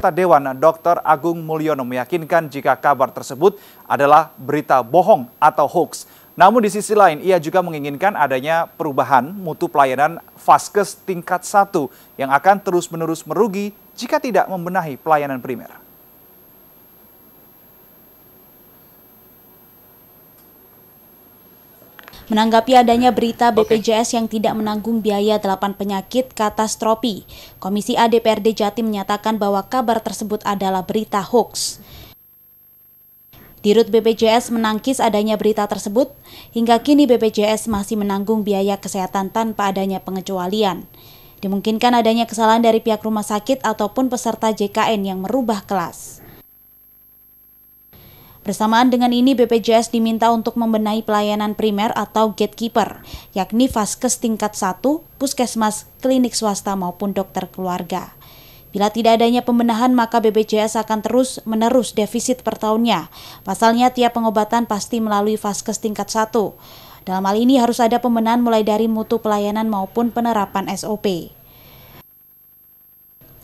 Anggota Dewan Dr. Agung Mulyono meyakinkan jika kabar tersebut adalah berita bohong atau hoax. Namun di sisi lain, ia juga menginginkan adanya perubahan mutu pelayanan Vaskes tingkat 1 yang akan terus-menerus merugi jika tidak membenahi pelayanan primer. menanggapi adanya berita BPJS yang tidak menanggung biaya delapan penyakit katastropi, Komisi Adprd Jatim menyatakan bahwa kabar tersebut adalah berita hoax. Dirut BPJS menangkis adanya berita tersebut, hingga kini BPJS masih menanggung biaya kesehatan tanpa adanya pengecualian. Dimungkinkan adanya kesalahan dari pihak rumah sakit ataupun peserta JKN yang merubah kelas. Bersamaan dengan ini, BPJS diminta untuk membenahi pelayanan primer atau gatekeeper, yakni vaskes tingkat 1, puskesmas, klinik swasta maupun dokter keluarga. Bila tidak adanya pembenahan, maka BPJS akan terus menerus defisit per tahunnya. Pasalnya, tiap pengobatan pasti melalui vaskes tingkat 1. Dalam hal ini harus ada pembenahan mulai dari mutu pelayanan maupun penerapan SOP.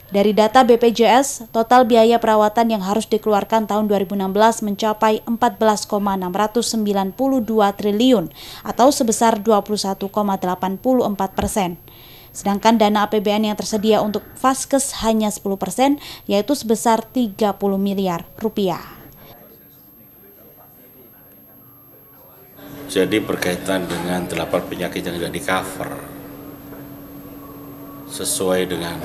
Dari data BPJS, total biaya perawatan yang harus dikeluarkan tahun 2016 mencapai 14,692 triliun atau sebesar 21,84 persen. Sedangkan dana APBN yang tersedia untuk Vaskes hanya 10 persen, yaitu sebesar 30 miliar rupiah. Jadi berkaitan dengan delapan penyakit yang tidak di cover sesuai dengan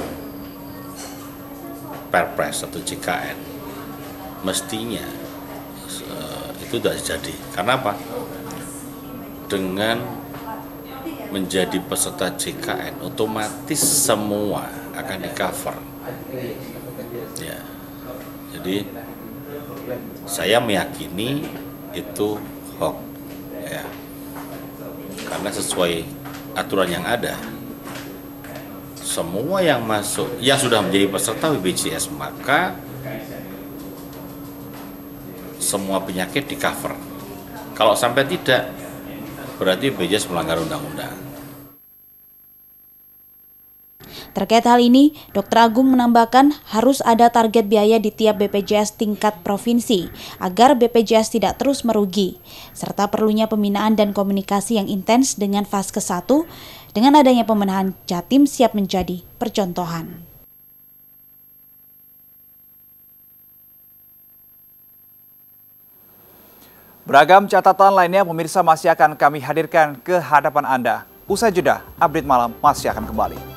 Perpres atau JKN mestinya uh, itu sudah jadi. Karena apa? Dengan menjadi peserta JKN otomatis semua akan di cover. Ya. Jadi saya meyakini itu hoax ya. Karena sesuai aturan yang ada semua yang masuk yang sudah menjadi peserta BPJS maka semua penyakit di cover. Kalau sampai tidak berarti BPJS melanggar undang-undang. Terkait hal ini, Dr. Agung menambahkan harus ada target biaya di tiap BPJS tingkat provinsi agar BPJS tidak terus merugi, serta perlunya pembinaan dan komunikasi yang intens dengan ke 1 dengan adanya pemenahan Jatim siap menjadi percontohan. Beragam catatan lainnya pemirsa masih akan kami hadirkan ke hadapan Anda. Usai jeda, update malam masih akan kembali.